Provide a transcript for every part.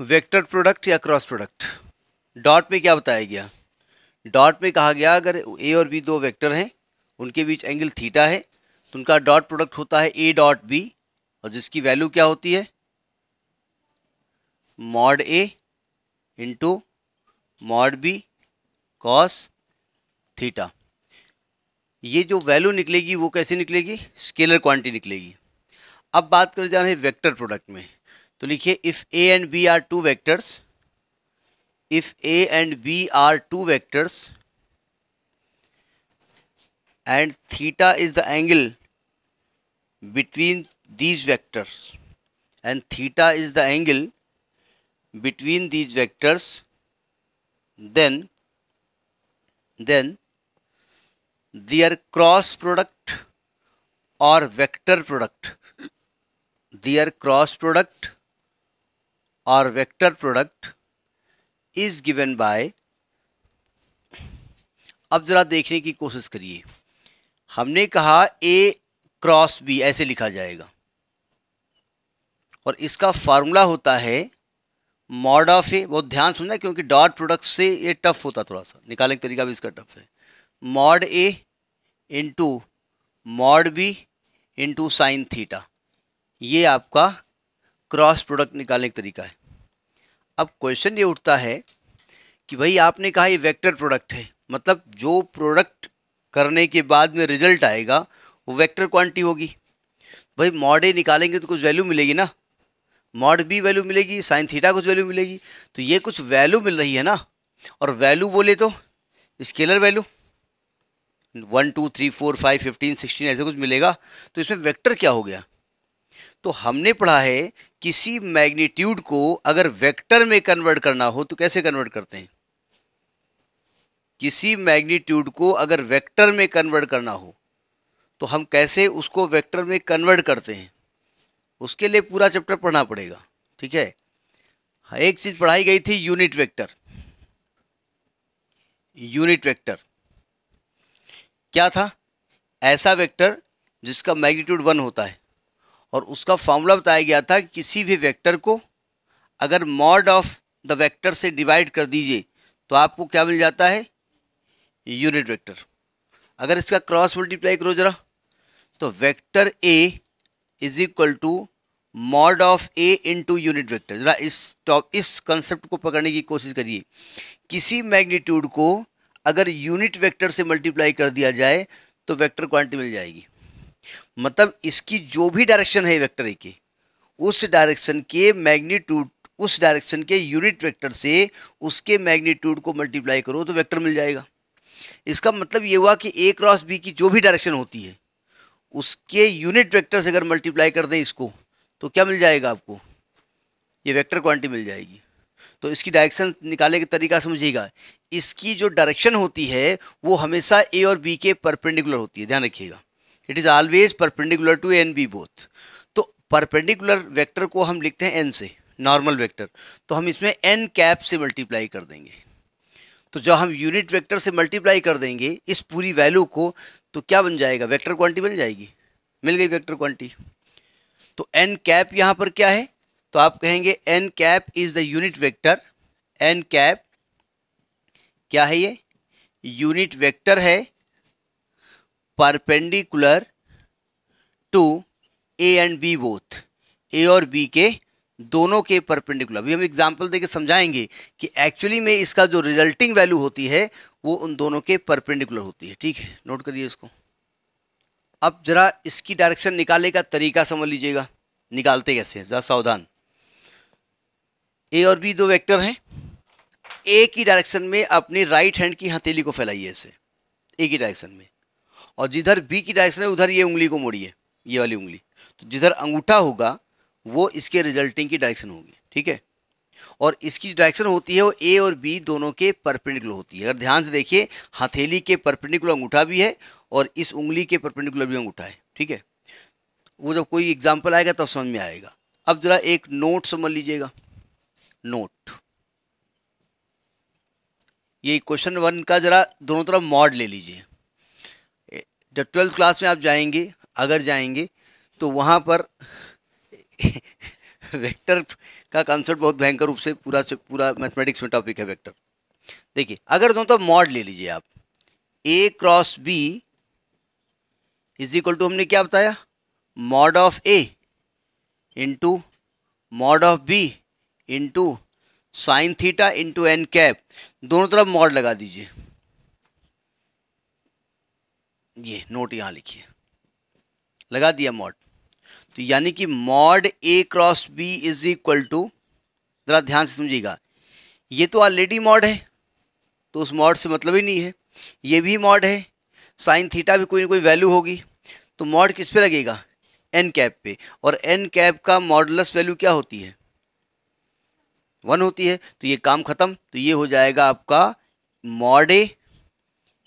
vector product या cross product dot में क्या बताया गया डॉट में कहा गया अगर ए और बी दो वेक्टर हैं उनके बीच एंगल थीटा है तो उनका डॉट प्रोडक्ट होता है ए डॉट बी और जिसकी वैल्यू क्या होती है mod A into mod B cos theta ये जो वैल्यू निकलेगी वो कैसे निकलेगी स्केलर क्वांटिटी निकलेगी अब बात कर जा रहे हैं वेक्टर प्रोडक्ट में तो लिखिए if A and B are two vectors if A and B are two vectors and theta is the angle between these vectors and theta is the angle between these vectors then then their cross product और vector product their cross product or vector product is given by अब ज़रा देखने की कोशिश करिए हमने कहा ए cross B ऐसे लिखा जाएगा और इसका फार्मूला होता है मॉड ऑफ ए बहुत ध्यान सुनना क्योंकि डॉट प्रोडक्ट से ये टफ होता थोड़ा सा निकालने का तरीका भी इसका टफ है mod A into mod B into sine theta ये आपका क्रॉस प्रोडक्ट निकालने का तरीका है अब क्वेश्चन ये उठता है कि भाई आपने कहा ये वेक्टर प्रोडक्ट है मतलब जो प्रोडक्ट करने के बाद में रिजल्ट आएगा वो वेक्टर क्वांटिटी होगी भाई मॉड ए निकालेंगे तो कुछ वैल्यू मिलेगी ना मॉड बी वैल्यू मिलेगी साइन थीटा कुछ वैल्यू मिलेगी तो ये कुछ वैल्यू मिल रही है ना और वैल्यू बोले तो scalar value one two three four five fifteen sixteen ऐसे कुछ मिलेगा तो इसमें वेक्टर क्या हो गया तो हमने पढ़ा है किसी मैग्नीट्यूड को अगर वेक्टर में कन्वर्ट करना हो तो कैसे कन्वर्ट करते हैं किसी मैग्नीट्यूड को अगर वेक्टर में कन्वर्ट करना हो तो हम कैसे उसको वेक्टर में कन्वर्ट करते हैं उसके लिए पूरा चैप्टर पढ़ना पड़ेगा ठीक है हाँ, एक चीज पढ़ाई गई थी यूनिट वेक्टर यूनिट वेक्टर क्या था ऐसा वेक्टर जिसका मैग्नीट्यूड वन होता है और उसका फॉर्मूला बताया गया था कि किसी भी वेक्टर को अगर मॉड ऑफ द वेक्टर से डिवाइड कर दीजिए तो आपको क्या मिल जाता है यूनिट वेक्टर अगर इसका क्रॉस मल्टीप्लाई करो जरा तो vector A is equal to mod of A into unit vector जरा इस टॉप इस कंसेप्ट को पकड़ने की कोशिश करिए किसी मैग्नीट्यूड को अगर यूनिट वेक्टर से मल्टीप्लाई कर दिया जाए तो वेक्टर क्वांटिटी मिल जाएगी मतलब इसकी जो भी डायरेक्शन है वेक्टर ए की उस डायरेक्शन के मैग्नीट्यूड उस डायरेक्शन के यूनिट वेक्टर से उसके मैग्नीट्यूड को मल्टीप्लाई करो तो वेक्टर मिल जाएगा इसका मतलब ये हुआ कि ए क्रॉस बी की जो भी डायरेक्शन होती है उसके यूनिट वेक्टर से अगर मल्टीप्लाई कर दें इसको तो क्या मिल जाएगा आपको ये वेक्टर क्वांटिटी मिल जाएगी तो इसकी डायरेक्शन निकालने का तरीका समझिएगा इसकी जो डायरेक्शन होती है वो हमेशा ए और बी के परपेंडिकुलर होती है ध्यान रखिएगा it is always perpendicular to and B both तो परपेंडिकुलर वेक्टर को हम लिखते हैं एन से नॉर्मल वेक्टर तो हम इसमें एन कैप से मल्टीप्लाई कर देंगे तो जब हम यूनिट वेक्टर से मल्टीप्लाई कर देंगे इस पूरी वैल्यू को तो क्या बन जाएगा वेक्टर क्वांटी बन जाएगी मिल गई वेक्टर क्वांटी तो एन कैप यहाँ पर क्या है तो आप कहेंगे N cap is the unit vector N cap क्या है ये यूनिट वेक्टर है perpendicular to A and B both A और बी के दोनों के परपेंडिकुलर अभी हम एग्जांपल देके समझाएंगे कि एक्चुअली में इसका जो रिजल्टिंग वैल्यू होती है वो उन दोनों के परपेंडिकुलर होती है ठीक है नोट करिए इसको अब जरा इसकी डायरेक्शन निकालने का तरीका समझ लीजिएगा निकालते कैसे जरा सावधान ए और बी दो वेक्टर हैं ए की डायरेक्शन में अपनी राइट हैंड की हथेली को फैलाइए इसे ए की डायरेक्शन में और जिधर बी की डायरेक्शन है उधर ये उंगली को मोड़िए ये वाली उंगली तो जिधर अंगूठा होगा वो इसके रिजल्टिंग की डायरेक्शन होगी ठीक है और इसकी डायरेक्शन होती है वो ए और बी दोनों के परपेंडिकुलर होती है अगर ध्यान से देखिए हथेली के परपेंडिकुलर अंगूठा भी है और इस उंगली के परपेंडिकुलर भी अंगूठा है ठीक है वो जब कोई एग्जाम्पल आएगा तब तो समझ में आएगा अब जरा एक नोट समझ लीजिएगा नोट ये क्वेश्चन वन का जरा दोनों तरफ मॉड ले लीजिए जब ट्वेल्थ क्लास में आप जाएंगे अगर जाएंगे तो वहाँ पर वेक्टर का कंसेप्ट बहुत भयंकर रूप से पूरा से पूरा मैथमेटिक्स में टॉपिक है वेक्टर देखिए अगर दोनों तो मॉड ले लीजिए आप A cross B is equal to हमने क्या बताया mod of A into mod of B into sine theta into N cap दोनों तरफ मॉड लगा दीजिए ये नोट यहाँ लिखिए लगा दिया मॉड तो यानी कि mod A cross B is equal to ज़रा ध्यान से समझिएगा ये तो ऑलरेडी मॉड है तो उस मॉड से मतलब ही नहीं है ये भी मॉड है साइन थीटा भी कोई ना कोई वैल्यू होगी तो मॉड किस पे लगेगा एन कैप पे और एन कैप का मॉडलस वैल्यू क्या होती है वन होती है तो ये काम ख़त्म तो ये हो जाएगा आपका mod A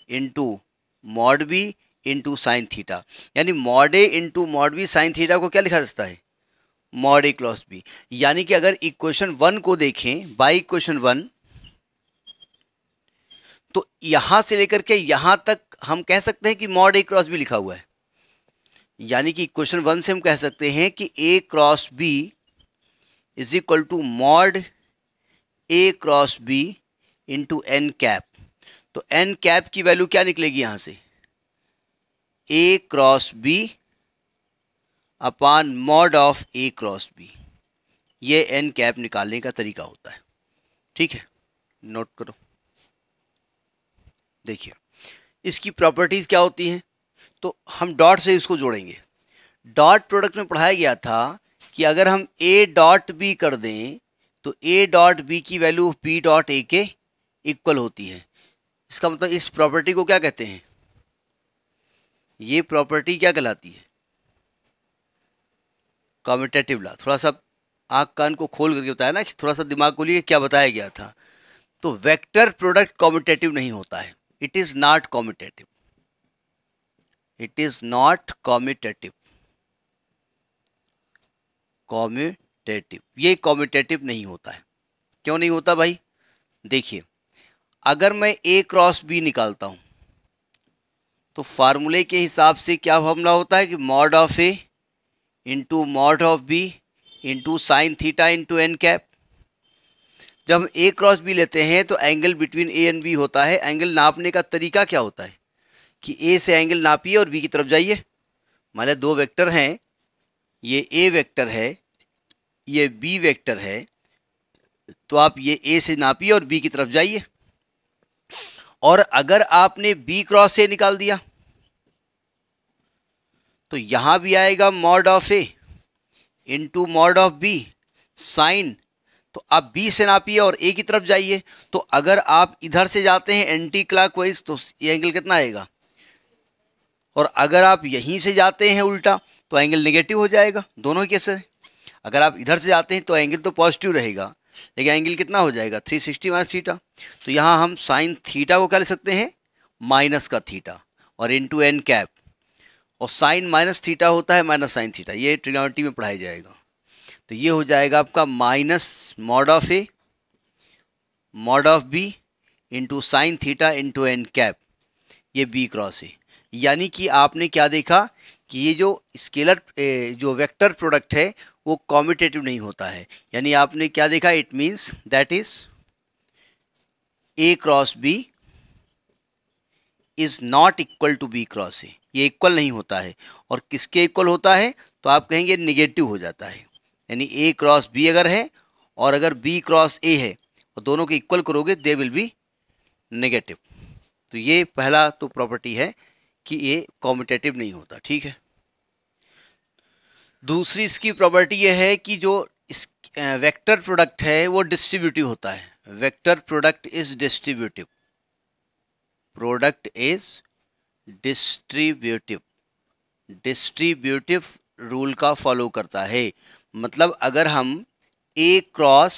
into mod B into sine theta यानी mod A into mod B sine theta को क्या लिखा जाता है मॉड ए क्रॉस बी यानी कि अगर इक्वेशन वन को देखें बाई इक्वेशन वन तो यहां से लेकर के यहां तक हम कह सकते हैं कि मॉड ए क्रॉस बी लिखा हुआ है यानी कि इक्वेशन वन से हम कह सकते हैं कि A cross B is equal to mod A cross B into N cap तो एन कैप की वैल्यू क्या निकलेगी यहां से A cross B upon mod of A cross B ये एन कैप निकालने का तरीका होता है ठीक है नोट करो देखिए इसकी प्रॉपर्टीज क्या होती हैं तो हम डॉट से इसको जोड़ेंगे डॉट प्रोडक्ट में पढ़ाया गया था कि अगर हम ए डॉट बी कर दें तो ए डॉट बी की वैल्यू बी डॉट ए के इक्वल होती है इसका मतलब इस प्रॉपर्टी को क्या कहते हैं ये प्रॉपर्टी क्या कहलाती है कॉमिटेटिव लॉ थोड़ा सा आँख कान को खोल करके बताया ना कि थोड़ा सा दिमाग को लिए क्या बताया गया था तो वेक्टर प्रोडक्ट कॉमिटेटिव नहीं होता है it is not commutative it is not commutative commutative ये कॉमिटेटिव नहीं होता है क्यों नहीं होता भाई देखिए अगर मैं ए क्रॉस बी निकालता हूं तो फार्मूले के हिसाब से क्या फॉर्मूला होता है कि mod of A into mod of B into sine theta into N cap जब हम ए क्रॉस बी लेते हैं तो angle between A and B होता है एंगल नापने का तरीका क्या होता है कि ए से एंगल नापिए और बी की तरफ जाइए माने दो वेक्टर हैं ये ए वेक्टर है ये बी वेक्टर है तो आप ये ए से नापिए और बी की तरफ जाइए और अगर आपने बी क्रॉस ए निकाल दिया तो यहां भी आएगा mod of A into mod of B sine तो आप बी से नापिए और ए की तरफ जाइए तो अगर आप इधर से जाते हैं एंटी क्लाक वाइज तो ये एंगल कितना आएगा और अगर आप यहीं से जाते हैं उल्टा तो एंगल नेगेटिव हो जाएगा दोनों कैसे अगर आप इधर से जाते हैं तो एंगल तो पॉजिटिव रहेगा देखिए एंगल कितना हो जाएगा 360 सिक्सटी माइनस थीटा तो यहाँ हम साइन थीटा को क्या लिख सकते हैं माइनस का थीटा और इंटू एन कैप और साइन माइनस थीटा होता है माइनस साइन थीटा ये ट्रिग्नोमेट्री में पढ़ाया जाएगा तो ये हो जाएगा आपका minus mod of A mod of B into sine theta into N cap ये बी क्रॉस ए यानी कि आपने क्या देखा कि ये जो स्केलर जो वेक्टर प्रोडक्ट है वो कॉमिटेटिव नहीं होता है यानी आपने क्या देखा it means that is A cross B is not equal to B cross A ये इक्वल नहीं होता है और किसके इक्वल होता है तो आप कहेंगे निगेटिव हो जाता है यानी ए क्रॉस बी अगर है और अगर बी क्रॉस ए है और तो दोनों के इक्वल करोगे दे विल बी नेगेटिव तो ये पहला तो प्रॉपर्टी है कि ये कॉम्पिटेटिव नहीं होता ठीक है दूसरी इसकी प्रॉपर्टी यह है कि जो इस वेक्टर प्रोडक्ट है वो डिस्ट्रीब्यूटिव होता है vector product is distributive product is distributive distributive rule का फॉलो करता है मतलब अगर हम A cross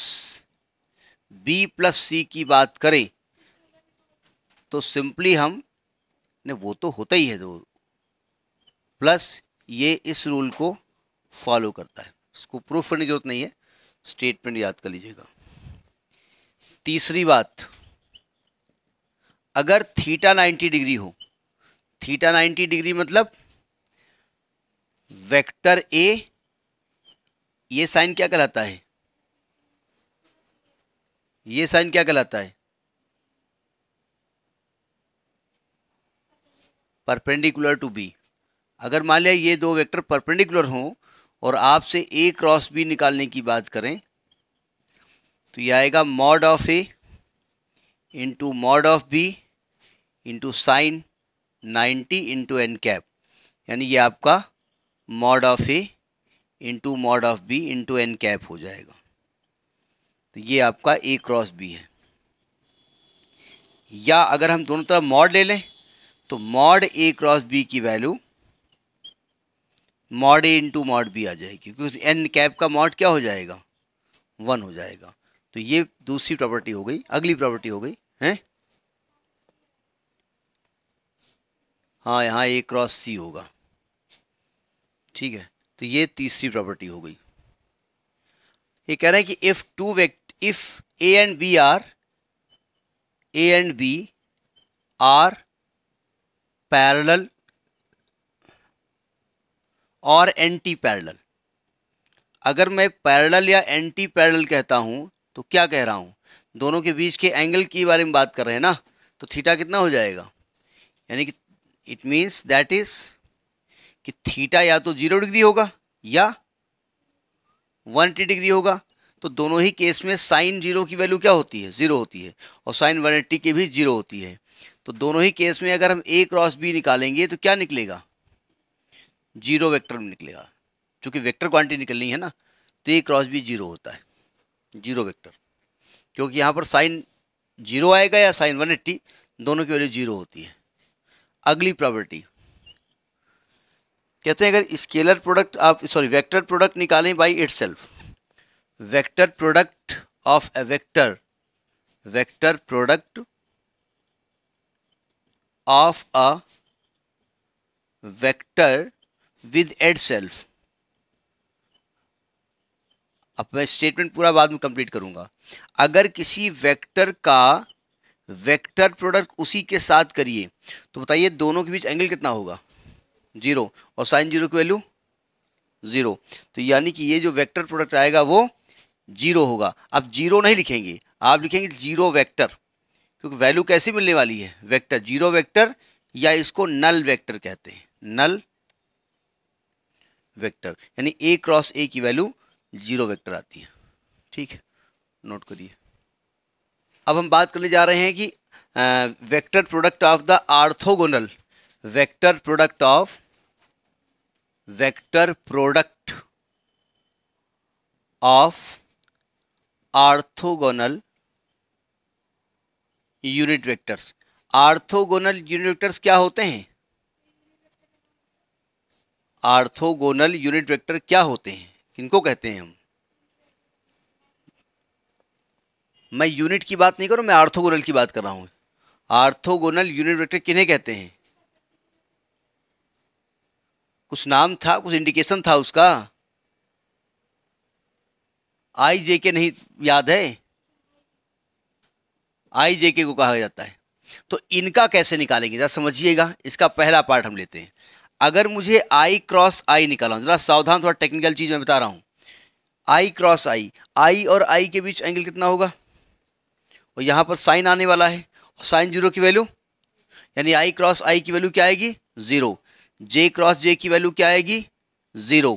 B plus C की बात करें तो सिंपली हम ने वो तो होता ही है दो तो प्लस ये इस रूल को फॉलो करता है इसको प्रूफ करने की जरूरत नहीं है स्टेटमेंट याद कर लीजिएगा तीसरी बात अगर थीटा 90 डिग्री हो थीटा 90 डिग्री मतलब वेक्टर ए ये साइन क्या कहलाता है ये साइन क्या कहलाता है परपेंडिकुलर टू बी अगर मान लिया ये दो वेक्टर परपेंडिकुलर हों और आपसे ए क्रॉस बी निकालने की बात करें तो यह आएगा mod of A into mod of B into sine 90 into N cap यानी ये आपका mod of A into mod of B into N cap हो जाएगा तो ये आपका ए क्रॉस बी है या अगर हम दोनों तरफ मॉड ले लें तो मॉड ए क्रॉस बी की value mod A into mod B आ जाएगी क्योंकि एन कैप का मॉड क्या हो जाएगा वन हो जाएगा तो ये दूसरी प्रॉपर्टी हो गई अगली प्रॉपर्टी हो गई है हाँ यहाँ ए क्रॉस सी होगा ठीक है तो ये तीसरी प्रॉपर्टी हो गई ये कह रहे हैं कि if two vector if A and B are A and B are parallel और एंटी पैरल अगर मैं पैरेलल या एंटी पैरल कहता हूँ तो क्या कह रहा हूँ दोनों के बीच के एंगल के बारे में बात कर रहे हैं ना तो थीटा कितना हो जाएगा यानी कि इट मीन्स दैट इज कि थीटा या तो जीरो डिग्री होगा या वन एट्टी डिग्री होगा तो दोनों ही केस में साइन जीरो की वैल्यू क्या होती है जीरो होती है और साइन वन एट्टी की भी जीरो होती है तो दोनों ही केस में अगर हम ए क्रॉस बी निकालेंगे तो क्या निकलेगा जीरो वेक्टर में निकलेगा क्योंकि वेक्टर क्वांटिटी निकलनी है ना तो ए क्रॉस बी जीरो होता है जीरो वेक्टर क्योंकि यहाँ पर साइन जीरो आएगा या साइन वन एट्टी दोनों की वैल्यू जीरो होती है अगली प्रॉपर्टी कहते हैं अगर स्केलर प्रोडक्ट आप सॉरी वेक्टर प्रोडक्ट निकालें by self vector product of a vector vector product of a vector with itself अब मैं स्टेटमेंट पूरा बाद में कंप्लीट करूंगा अगर किसी वेक्टर का वेक्टर प्रोडक्ट उसी के साथ करिए तो बताइए दोनों के बीच एंगल कितना होगा जीरो और साइन जीरो की वैल्यू जीरो तो यानी कि ये जो वेक्टर प्रोडक्ट आएगा वो जीरो होगा अब जीरो नहीं लिखेंगे आप लिखेंगे जीरो वेक्टर क्योंकि वैल्यू कैसे मिलने वाली है वेक्टर जीरो वेक्टर या इसको नल वेक्टर कहते हैं नल वेक्टर यानी ए क्रॉस ए की वैल्यू जीरो वेक्टर आती है ठीक है नोट करिए अब हम बात करने जा रहे हैं कि vector product of the orthogonal vector product of vector product of orthogonal unit vectors orthogonal unit vectors क्या होते हैं आर्थोगोनल यूनिट वेक्टर क्या होते हैं किनको कहते हैं हम मैं यूनिट की बात नहीं करूं मैं आर्थोगोनल की बात कर रहा हूं आर्थोगोनल यूनिट वेक्टर किन्हें कहते हैं कुछ नाम था कुछ इंडिकेशन था उसका आई जे के नहीं याद है आई जे के को कहा जाता है तो इनका कैसे निकालेंगे जरा समझिएगा इसका पहला पार्ट हम लेते हैं अगर मुझे आई क्रॉस आई निकाला जरा सावधान थोड़ा टेक्निकल चीज़ मैं बता रहा हूँ आई क्रॉस आई आई और आई के बीच एंगल कितना होगा और यहाँ पर साइन आने वाला है और साइन जीरो की वैल्यू यानी आई क्रॉस आई की वैल्यू क्या आएगी ज़ीरो जे क्रॉस जे की वैल्यू क्या आएगी ज़ीरो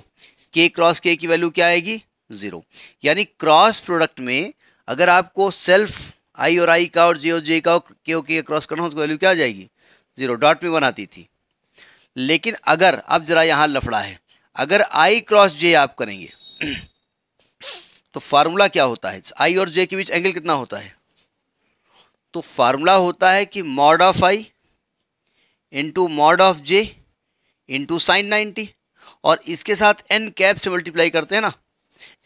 के क्रॉस के की वैल्यू क्या आएगी ज़ीरो यानी क्रॉस प्रोडक्ट में अगर आपको सेल्फ आई और आई का और जे और जे का और के और के क्रॉस करना हो तो वैल्यू क्या आ जाएगी ज़ीरो डॉट में बनाती थी लेकिन अगर अब ज़रा यहां लफड़ा है अगर आई क्रॉस जे आप करेंगे तो फार्मूला क्या होता है आई और जे के बीच एंगल कितना होता है तो फार्मूला होता है कि mod of I into mod of J into sine ninety और इसके साथ एन कैप से मल्टीप्लाई करते हैं ना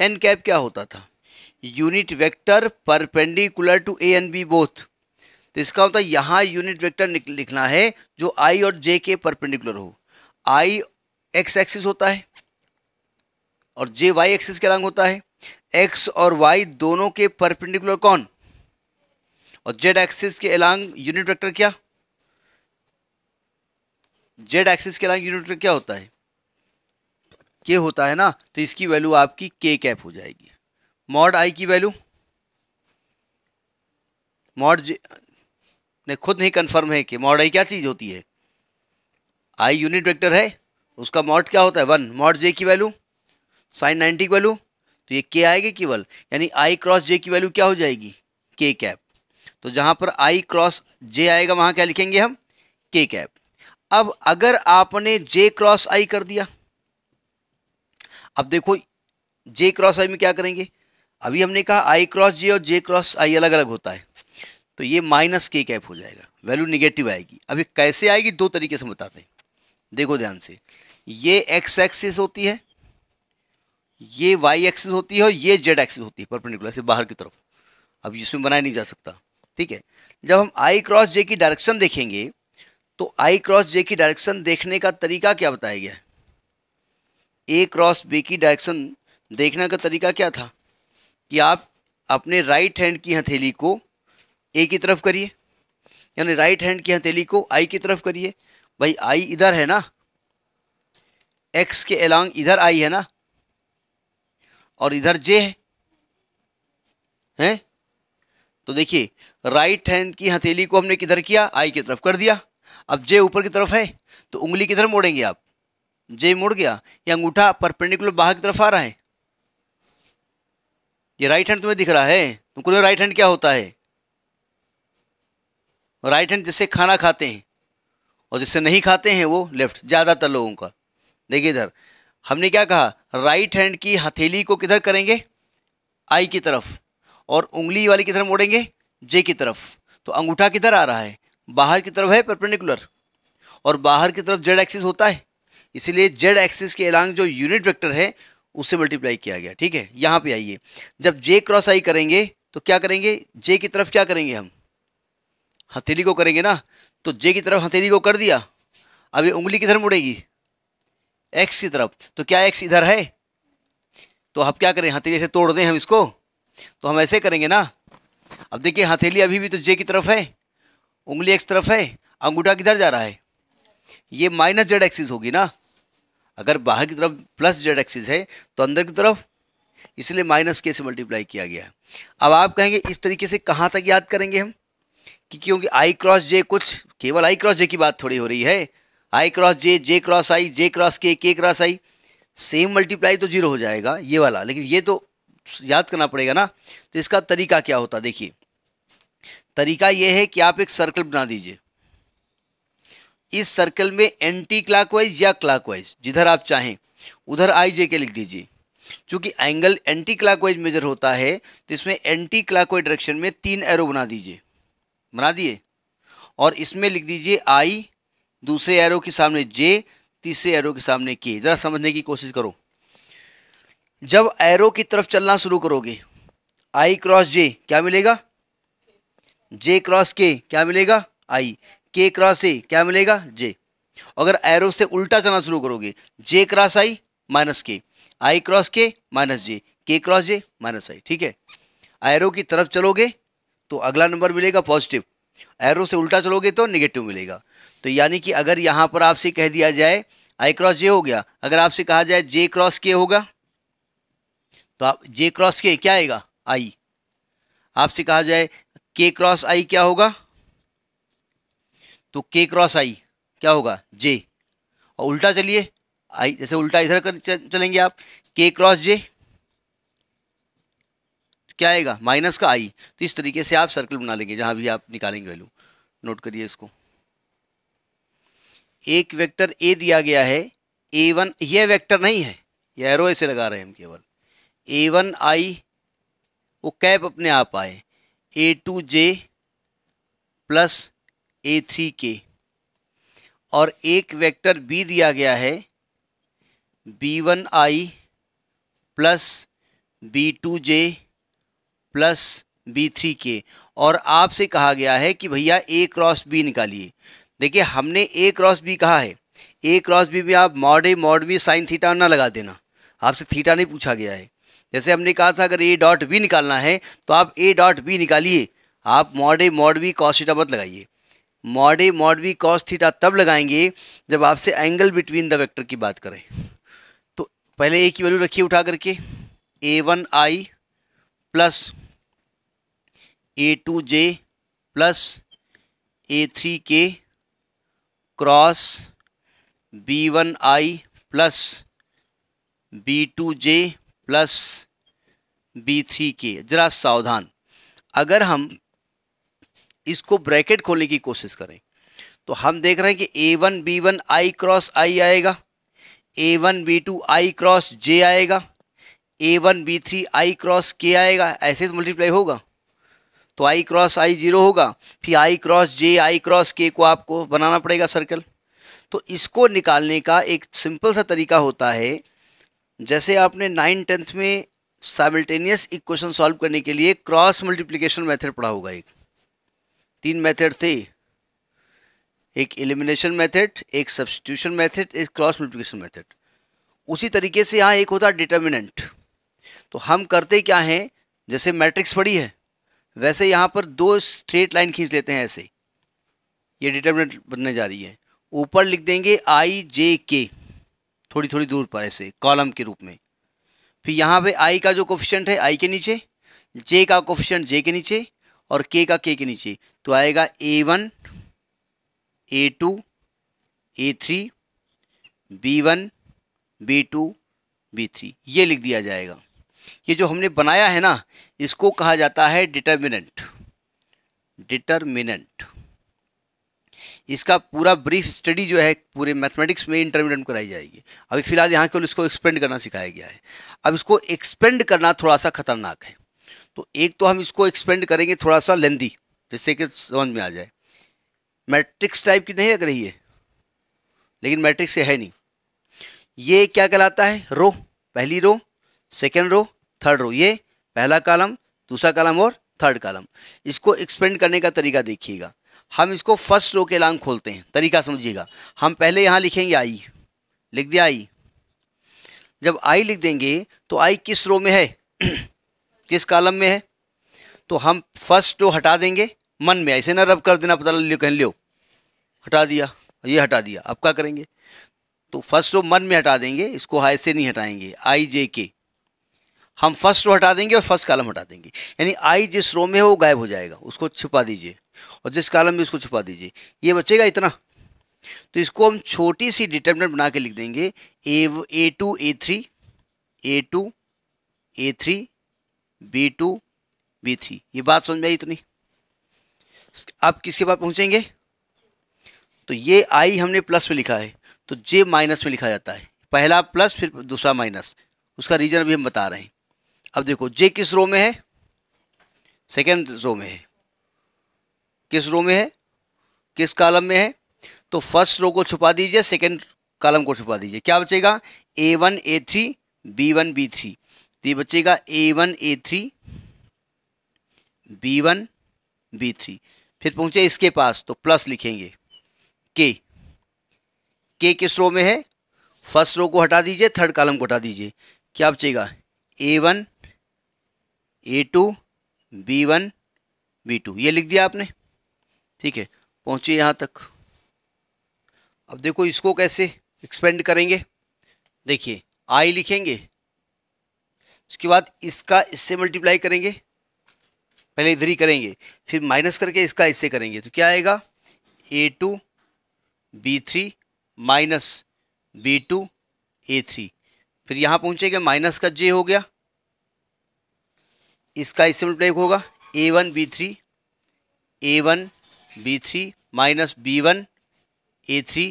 एन कैप क्या होता था unit vector perpendicular to A and B both तो इसका होता मतलब है यहाँ यूनिट वेक्टर लिखना है जो आई और जे के परपेंडिकुलर हो आई एक्स एक्सिस होता है और जे वाई एक्सिस के रंग होता है एक्स और वाई दोनों के परपेंडिकुलर कौन और जेड एक्सिस के अलांग यूनिट वेक्टर क्या जेड एक्सिस के अलांग यूनिट वेक्टर क्या होता है के होता है ना तो इसकी वैल्यू आपकी के कैप हो जाएगी मॉड आई की वैल्यू मॉड ने खुद नहीं कन्फर्म है कि मॉड आई क्या चीज़ होती है आई यूनिट वेक्टर है उसका मॉड क्या होता है वन मॉड जे की वैल्यू साइन नाइनटी की वैल्यू तो ये के आएगी केवल यानी आई क्रॉस जे की वैल्यू क्या हो जाएगी के कैप तो जहां पर आई क्रॉस जे आएगा वहां क्या लिखेंगे हम के कैप अब अगर आपने जे क्रॉस आई कर दिया अब देखो जे क्रॉस आई में क्या करेंगे अभी हमने कहा आई क्रॉस जे और जे क्रॉस आई अलग अलग होता है तो ये माइनस के कैप हो जाएगा वैल्यू निगेटिव आएगी अभी कैसे आएगी दो तरीके से बताते हैं देखो ध्यान से ये एक्स एक्सिस होती है ये वाई एक्सिस होती है और ये जेड एक्सिस होती है परपेंडिकुलर से बाहर की तरफ अब इसमें बनाया नहीं जा सकता ठीक है जब हम आई क्रॉस जे की डायरेक्शन देखेंगे तो आई क्रॉस जे की डायरेक्शन देखने का तरीका क्या बताया गया ए क्रॉस बी की डायरेक्शन देखने का तरीका क्या था कि आप अपने राइट हैंड की हथेली को ए की तरफ करिए यानी राइट हैंड की हथेली को आई की तरफ करिए भाई आई इधर है ना एक्स के एलॉन्ग इधर आई है ना और इधर जे है हैं तो देखिए राइट हैंड की हथेली को हमने किधर किया आई की तरफ कर दिया अब जे ऊपर की तरफ है तो उंगली किधर मोड़ेंगे आप जे मुड़ गया या अंगूठा परपेंडिकुलर बाहर की तरफ आ रहा है ये राइट हैंड तुम्हें दिख रहा है तुमको राइट हैंड क्या होता है राइट हैंड जिससे खाना खाते हैं और जिससे नहीं खाते हैं वो लेफ्ट ज़्यादातर लोगों का देखिए इधर हमने क्या कहा राइट हैंड की हथेली को किधर करेंगे आई की तरफ और उंगली वाली किधर मोड़ेंगे जे की तरफ तो अंगूठा किधर आ रहा है बाहर की तरफ है परपेंडिकुलर और बाहर की तरफ जेड एक्सिस होता है इसीलिए जेड एक्सिस के अलांग जो यूनिट वेक्टर है उससे मल्टीप्लाई किया गया ठीक है यहाँ पे आइए जब जे क्रॉस आई करेंगे तो क्या करेंगे जे की तरफ क्या करेंगे हम हथेली को करेंगे ना तो जे की तरफ हथेली को कर दिया अब ये उंगली किधर मुड़ेगी एक्स की तरफ तो क्या एक्स इधर है तो आप क्या करें हथेली से तोड़ दें हम इसको तो हम ऐसे करेंगे ना अब देखिए हथेली अभी भी तो जे की तरफ है उंगली एक्स तरफ है अंगूठा किधर जा रहा है ये माइनस जेड एक्सिस होगी ना अगर बाहर की तरफ प्लस जेड एक्सिस है तो अंदर की तरफ इसलिए माइनस के से मल्टीप्लाई किया गया है अब आप कहेंगे इस तरीके से कहाँ तक याद करेंगे हम कि क्योंकि आई क्रॉस जे कुछ केवल आई क्रॉस जे की बात थोड़ी हो रही है I cross J J cross I J cross K K cross I same multiply तो जीरो हो जाएगा ये वाला लेकिन ये तो याद करना पड़ेगा ना तो इसका तरीका क्या होता देखिए तरीका ये है कि आप एक सर्कल बना दीजिए इस सर्कल में एंटी क्लॉकवाइज या क्लॉकवाइज जिधर आप चाहें उधर आई जे के लिख दीजिए चूंकि एंगल एंटी क्लॉकवाइज मेजर होता है तो इसमें एंटी क्लॉकवाइज डायरेक्शन में तीन एरो बना दीजिए बना दिए और इसमें लिख दीजिए आई दूसरे एरो के सामने जे तीसरे एरो के सामने के ज़रा समझने की कोशिश करो जब एरो की तरफ चलना शुरू करोगे आई क्रॉस जे क्या मिलेगा जे क्रॉस के क्या मिलेगा आई के क्रॉस ए क्या मिलेगा जे अगर एरो से उल्टा चलना शुरू करोगे जे क्रॉस आई माइनस के आई क्रॉस के माइनस जे के क्रॉस जे माइनस आई ठीक है एरो की तरफ चलोगे तो अगला नंबर मिलेगा पॉजिटिव एरो से उल्टा चलोगे तो निगेटिव मिलेगा तो यानी कि अगर यहाँ पर आपसे कह दिया जाए आई क्रॉस जे हो गया अगर आपसे कहा जाए जे क्रॉस के होगा तो आप जे क्रॉस के क्या आएगा आई आपसे कहा जाए के क्रॉस आई क्या होगा तो के क्रॉस आई क्या होगा जे और उल्टा चलिए आई जैसे उल्टा इधर कर चलेंगे आप के क्रॉस जे क्या आएगा माइनस का आई तो इस तरीके से आप सर्कल बना लेंगे जहां भी आप निकालेंगे वैल्यू नोट करिए इसको एक वेक्टर ए दिया गया है ए वन यह वेक्टर नहीं है ये एरो ऐसे लगा रहे हैं हम केवल ए वन आई वो कैप अपने आप आए A two J plus A three K और एक वेक्टर बी दिया गया है B one I plus B two J plus B three K और आपसे कहा गया है कि भैया ए क्रॉस बी निकालिए देखिए हमने ए क्रॉस बी कहा है ए क्रॉस बी में आप mod A mod B sine theta ना लगा देना आपसे थीटा नहीं पूछा गया है जैसे हमने कहा था अगर ए डॉट बी निकालना है तो आप ए डॉट बी निकालिए आप mod A mod B cos theta मत लगाइए mod A mod B cos theta तब लगाएंगे जब आपसे एंगल बिटवीन द वेक्टर की बात करें तो पहले ए की वैल्यू रखिए उठा करके A one I plus A two J plus A three K cross B one I plus B two J plus B three K ज़रा सावधान अगर हम इसको ब्रैकेट खोलने की कोशिश करें तो हम देख रहे हैं कि A one B one I cross I आएगा A one B two I cross J आएगा A one B three I cross K आएगा ऐसे तो मल्टीप्लाई होगा तो आई क्रॉस आई जीरो होगा फिर आई क्रॉस जे आई क्रॉस के को आपको बनाना पड़ेगा सर्कल तो इसको निकालने का एक सिंपल सा तरीका होता है जैसे आपने नाइन टेंथ में साइमल्टेनियस इक्वेशन सॉल्व करने के लिए क्रॉस मल्टीप्लिकेशन मेथड पढ़ा होगा एक तीन मेथड थे एक एलिमिनेशन मेथड एक सब्सटीट्यूशन मेथड एक क्रॉस मल्टीप्लिकेशन मेथड उसी तरीके से यहाँ एक होता डिटर्मिनेंट तो हम करते क्या हैं जैसे मैट्रिक्स पड़ी है वैसे यहाँ पर दो स्ट्रेट लाइन खींच लेते हैं ऐसे ये डिटर्मिनेंट बनने जा रही है ऊपर लिख देंगे आई जे के थोड़ी थोड़ी दूर पर ऐसे कॉलम के रूप में फिर यहाँ पे आई का जो कोफिशेंट है आई के नीचे जे का कोफिशेंट जे के नीचे और के का के के नीचे तो आएगा A one A two A three B one B two B three ये लिख दिया जाएगा ये जो हमने बनाया है ना इसको कहा जाता है डिटर्मिनेंट डिटर्मिनेंट इसका पूरा ब्रीफ स्टडी जो है पूरे मैथमेटिक्स में इंटरमीडियंट कराई जाएगी अभी फिलहाल यहाँ केवल इसको एक्सपेंड करना सिखाया गया है अब इसको एक्सपेंड करना थोड़ा सा खतरनाक है तो एक तो हम इसको एक्सपेंड करेंगे थोड़ा सा लेंदी जिससे कि समझ में आ जाए मैट्रिक्स टाइप की नहीं लग रही है लेकिन मैट्रिक्स है नहीं ये क्या कहलाता है रो पहली row second row third row ये पहला कॉलम दूसरा कॉलम और थर्ड कॉलम इसको एक्सपेंड करने का तरीका देखिएगा हम इसको फर्स्ट रो के लांग खोलते हैं तरीका समझिएगा हम पहले यहाँ लिखेंगे आई लिख दिया आई जब आई लिख देंगे तो आई किस रो में है किस कॉलम में है तो हम फर्स्ट रो हटा देंगे मन में ऐसे ना रब कर देना पता लियो कह लियो हटा दिया ये हटा दिया अब क्या करेंगे तो फर्स्ट रो मन में हटा देंगे इसको हाई से नहीं हटाएंगे आई जे के हम फर्स्ट रो हटा देंगे और फर्स्ट कॉलम हटा देंगे यानी आई जिस रो में है वो गायब हो जाएगा उसको छुपा दीजिए और जिस कॉलम में उसको छुपा दीजिए ये बचेगा इतना तो इसको हम छोटी सी डिटर्मिनेंट बना के लिख देंगे A A two A three A two A three B two B three ये बात समझ आई इतनी आप किसके पास पहुंचेंगे तो ये आई हमने प्लस में लिखा है तो जे माइनस में लिखा जाता है पहला प्लस फिर दूसरा माइनस उसका रीज़न अभी हम बता रहे हैं अब देखो जे किस रो में है सेकेंड रो में है किस रो में है किस कॉलम में है तो फर्स्ट रो को छुपा दीजिए सेकेंड कॉलम को छुपा दीजिए क्या बचेगा A one A three B one B three तो ये बचेगा A one A three B one B three फिर पहुंचे इसके पास तो प्लस लिखेंगे के के किस रो में है फर्स्ट रो को हटा दीजिए थर्ड कॉलम को हटा दीजिए क्या बचेगा A one A two B one B two ये लिख दिया आपने ठीक है पहुंचे यहाँ तक अब देखो इसको कैसे एक्सपेंड करेंगे देखिए आई लिखेंगे उसके बाद इसका इससे मल्टीप्लाई करेंगे पहले इधर ही करेंगे फिर माइनस करके इसका इससे करेंगे तो क्या आएगा A two B three minus B two A three फिर यहाँ पहुँचेगा माइनस का जे हो गया इसका इससे मल्टीप्लाई होगा A one B three A one B three minus B one A three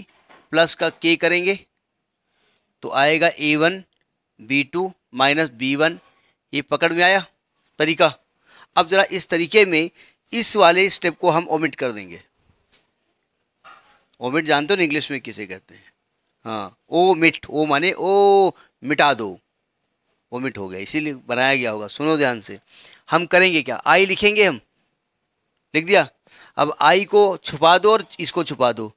plus का के करेंगे तो आएगा A one B two minus B one ये पकड़ में आया तरीका अब ज़रा इस तरीके में इस वाले स्टेप को हम ओमिट कर देंगे ओमिट जानते हो ना इंग्लिश में किसे कहते हैं हाँ ओ मिट ओ माने ओ मिटा दो वोमिट हो गया इसीलिए बनाया गया होगा सुनो ध्यान से हम करेंगे क्या आई लिखेंगे हम लिख दिया अब आई को छुपा दो और इसको छुपा दो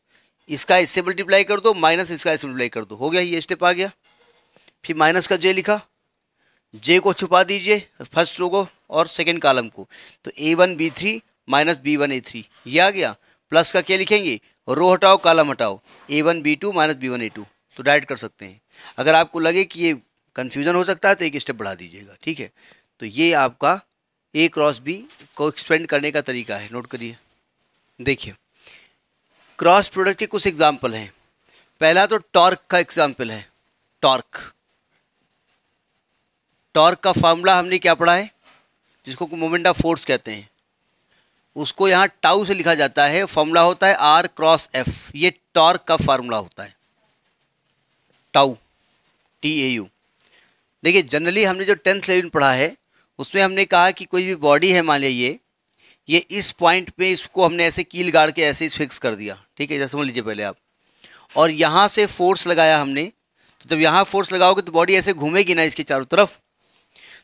इसका इससे मल्टीप्लाई कर दो माइनस इसका इससे मल्टीप्लाई कर दो हो गया ये स्टेप आ गया फिर माइनस का जे लिखा जे को छुपा दीजिए फर्स्ट रो को और सेकेंड कालम को तो A one B three minus B one A three ये आ गया प्लस का क्या लिखेंगे रो हटाओ कालम हटाओ A one B two minus B one A two तो डायरेक्ट कर सकते हैं अगर आपको लगे कि ये कन्फ्यूज़न हो सकता है तो एक स्टेप बढ़ा दीजिएगा ठीक है तो ये आपका ए क्रॉस बी को एक्सपेंड करने का तरीका है नोट करिए देखिए क्रॉस प्रोडक्ट के कुछ एग्जाम्पल हैं पहला तो टॉर्क का एग्जाम्पल है टॉर्क टॉर्क का फार्मूला हमने क्या पढ़ा है जिसको मोमेंट ऑफ फोर्स कहते हैं उसको यहाँ टाउ से लिखा जाता है फॉर्मूला होता है आर क्रॉस एफ ये टॉर्क का फार्मूला होता है टाउ टी ए यू देखिए जनरली हमने जो टेंथ सेवन पढ़ा है उसमें हमने कहा कि कोई भी बॉडी है मान लीजिए ये इस पॉइंट पे इसको हमने ऐसे कील गाड़ के ऐसे फिक्स कर दिया ठीक है जैसे समझ लीजिए पहले आप और यहाँ से फोर्स लगाया हमने तो जब यहाँ फोर्स लगाओगे तो बॉडी ऐसे घूमेगी ना इसके चारों तरफ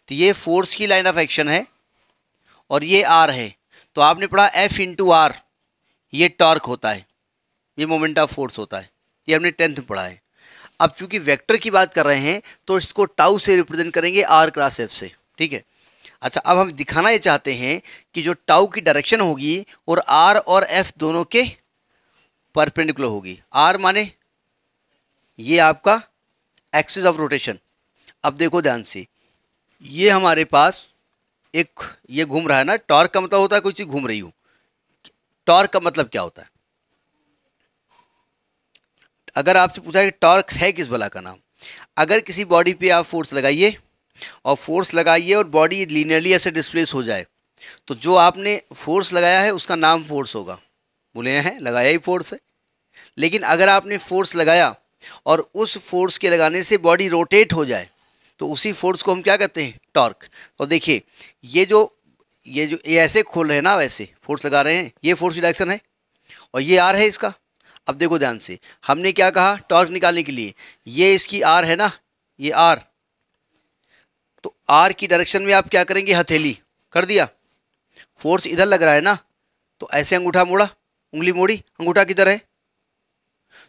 तो ये फोर्स की लाइन ऑफ एक्शन है और ये आर है तो आपने पढ़ा एफ इंटू आर ये टॉर्क होता है ये मोमेंट ऑफ फोर्स होता है ये हमने टेंथ में पढ़ा है अब चूंकि वेक्टर की बात कर रहे हैं तो इसको टाउ से रिप्रेजेंट करेंगे आर क्रॉस एफ से ठीक है अच्छा अब हम दिखाना ये चाहते हैं कि जो टाउ की डायरेक्शन होगी और आर और एफ दोनों के परपेंडिकुलर होगी आर माने ये आपका एक्सिस ऑफ रोटेशन अब देखो ध्यान से ये हमारे पास एक ये घूम रहा है ना टॉर्क का मतलब होता है कोई चीज़ घूम रही हूँ टॉर्क का मतलब क्या होता है अगर आपसे पूछा कि टॉर्क है किस बला का नाम अगर किसी बॉडी पे आप फोर्स लगाइए और फोर्स लगाइए और बॉडी लीनियरली ऐसे डिस्प्लेस हो जाए तो जो आपने फोर्स लगाया है उसका नाम फोर्स होगा बोले हैं लगाया ही फोर्स है लेकिन अगर आपने फोर्स लगाया और उस फोर्स के लगाने से बॉडी रोटेट हो जाए तो उसी फोर्स को हम क्या कहते हैं टॉर्क और तो देखिए ये जो ये जो ये ऐसे खोल रहे हैं ना वैसे फोर्स लगा रहे हैं ये फोर्स की डायरेक्शन है और ये आर है इसका अब देखो ध्यान से हमने क्या कहा टॉर्क निकालने के लिए ये इसकी आर है ना ये आर तो आर की डायरेक्शन में आप क्या करेंगे हथेली कर दिया फोर्स इधर लग रहा है ना तो ऐसे अंगूठा मोड़ा उंगली मोड़ी अंगूठा किधर है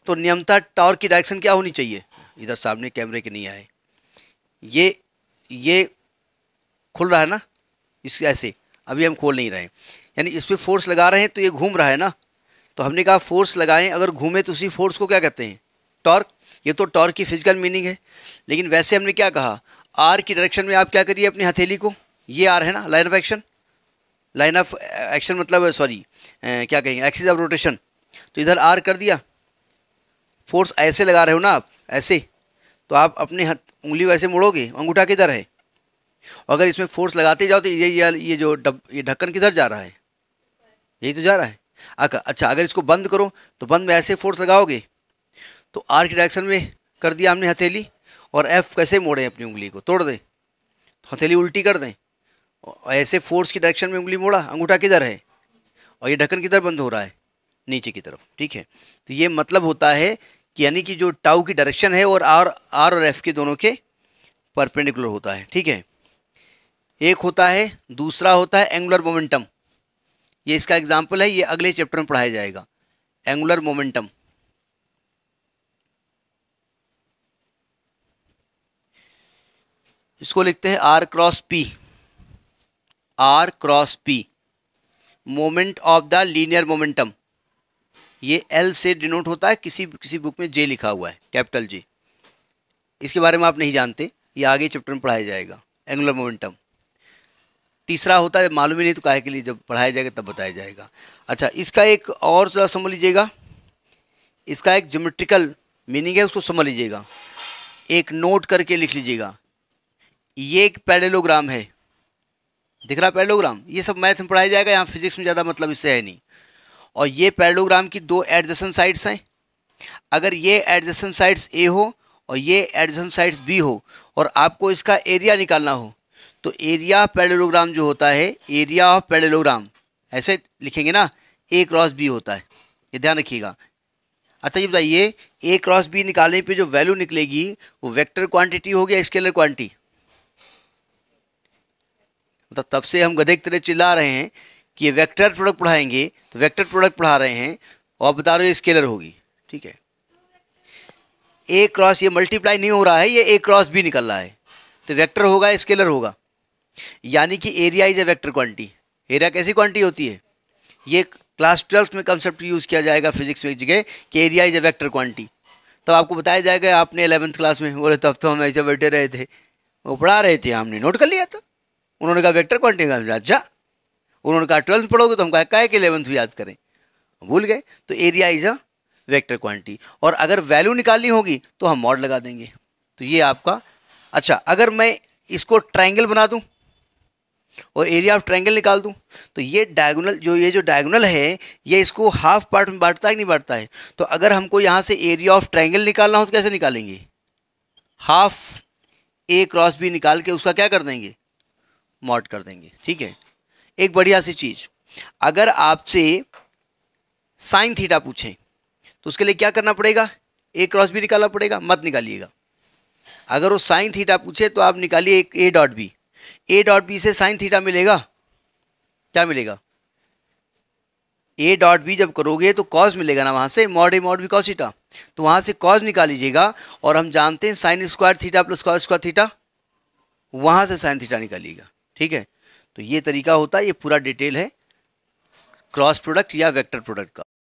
तो नियमता टॉर्क की डायरेक्शन क्या होनी चाहिए इधर सामने कैमरे के नहीं आए ये ये खुल रहा है ना इस ऐसे अभी हम खोल नहीं रहे यानी इस पर फोर्स लगा रहे हैं तो ये घूम रहा है ना तो हमने कहा फोर्स लगाएं अगर घूमे तो उसी फोर्स को क्या कहते हैं टॉर्क ये तो टॉर्क की फिजिकल मीनिंग है लेकिन वैसे हमने क्या कहा आर की डायरेक्शन में आप क्या करिए अपनी हथेली को ये आर है ना line of action line of action मतलब सॉरी क्या कहेंगे एक्सिस ऑफ रोटेशन तो इधर आर कर दिया फोर्स ऐसे लगा रहे हो ना आप ऐसे तो आप अपने हाथ उंगली को ऐसे मोड़ोगे अंगूठा किधर है अगर इसमें फोर्स लगाते जाओ तो ये ये जो डब ये ढक्कन किधर जा रहा है यही तो जा रहा है अच्छा अगर इसको बंद करो तो बंद में ऐसे फोर्स लगाओगे तो आर की डायरेक्शन में कर दिया हमने हथेली और एफ कैसे मोड़ें अपनी उंगली को तोड़ दें तो हथेली उल्टी कर दें और ऐसे फोर्स की डायरेक्शन में उंगली मोड़ा अंगूठा किधर है और ये ढक्कन किधर बंद हो रहा है नीचे की तरफ ठीक है तो ये मतलब होता है कि यानी कि जो टाउ की डायरेक्शन है और आर आर और एफ के दोनों के परपेंडिकुलर होता है ठीक है एक होता है दूसरा होता है एंगुलर मोमेंटम ये इसका एग्जाम्पल है ये अगले चैप्टर में पढ़ाया जाएगा एंगुलर मोमेंटम इसको लिखते हैं R cross P R cross P moment of the linear momentum ये एल से डिनोट होता है किसी किसी बुक में जे लिखा हुआ है कैपिटल जे इसके बारे में आप नहीं जानते ये आगे चैप्टर में पढ़ाया जाएगा एंगुलर मोमेंटम तीसरा होता है मालूम ही नहीं तो काहे के लिए जब पढ़ाया जाएगा तब बताया जाएगा अच्छा इसका एक और जरा समझ लीजिएगा इसका एक जोमेट्रिकल मीनिंग है उसको समझ लीजिएगा एक नोट करके लिख लीजिएगा ये एक पैरेलोग्राम है दिख रहा पैरेलोग्राम ये सब मैथ में पढ़ाया जाएगा यहाँ फिजिक्स में ज़्यादा मतलब इससे है नहीं और ये पैरेलोग्राम की दो एडजसन साइड्स हैं अगर ये एडजसन साइड्स ए हो और ये एडजसन साइड्स बी हो और आपको इसका एरिया निकालना हो तो एरिया ऑफ पेडेलोग्राम जो होता है एरिया ऑफ पैरेललोग्राम ऐसे लिखेंगे ना ए क्रॉस बी होता है ये ध्यान रखिएगा अच्छा ये बताइए ए क्रॉस बी निकालने पे जो वैल्यू निकलेगी वो वेक्टर क्वांटिटी होगी या स्केलर क्वांटिटी मतलब तब से हम गधे की तरह चिल्ला रहे हैं कि ये वेक्टर प्रोडक्ट पढ़ाएंगे तो वेक्टर प्रोडक्ट पढ़ा रहे हैं और आप बता रहे हो स्केलर होगी ठीक है ए क्रॉस ये मल्टीप्लाई नहीं हो रहा है ये ए क्रॉस बी निकल रहा है तो वेक्टर होगा स्केलर होगा यानी कि area is a vector quantity area कैसी क्वांटिटी होती है ये क्लास ट्वेल्थ में कंसेप्ट यूज़ किया जाएगा फिजिक्स में जगह कि area is a vector quantity तब आपको बताया जाएगा आपने एलेवंथ क्लास में बोले तब तो हम ऐसे बैठे रहे थे वो पढ़ा रहे थे हमने नोट कर लिया था उन्होंने कहा वैक्टर क्वान्टिटी का अच्छा उन्होंने कहा ट्वेल्थ पढ़ोगे तो हम कहा क्या कि इलेवंथ भी याद करें भूल गए तो area is a vector quantity और अगर वैल्यू निकालनी होगी तो हम मॉड लगा देंगे तो ये आपका अच्छा अगर मैं इसको ट्राइंगल बना दूँ और एरिया ऑफ ट्रायंगल निकाल दूं तो ये डायगोनल जो ये जो डायगोनल है ये इसको हाफ पार्ट में बांटता है कि नहीं बांटता है तो अगर हमको यहाँ से एरिया ऑफ ट्रायंगल निकालना हो तो कैसे निकालेंगे हाफ ए क्रॉस बी निकाल के उसका क्या कर देंगे मॉड कर देंगे ठीक है एक बढ़िया सी चीज़ अगर आपसे साइन थीटा पूछें तो उसके लिए क्या करना पड़ेगा ए क्रॉस बी निकालना पड़ेगा मत निकालिएगा अगर वो साइन थीटा पूछे तो आप निकालिए A dot B A dot B से साइन थीटा मिलेगा क्या मिलेगा ए डॉट बी जब करोगे तो कॉज मिलेगा ना वहाँ से mod A mod B cos theta तो वहाँ से कॉज निकाल लीजिएगा और हम जानते हैं sine square theta plus cos square theta वहाँ से साइन थीटा निकालिएगा ठीक है तो ये तरीका होता है ये पूरा डिटेल है क्रॉस प्रोडक्ट या वेक्टर प्रोडक्ट का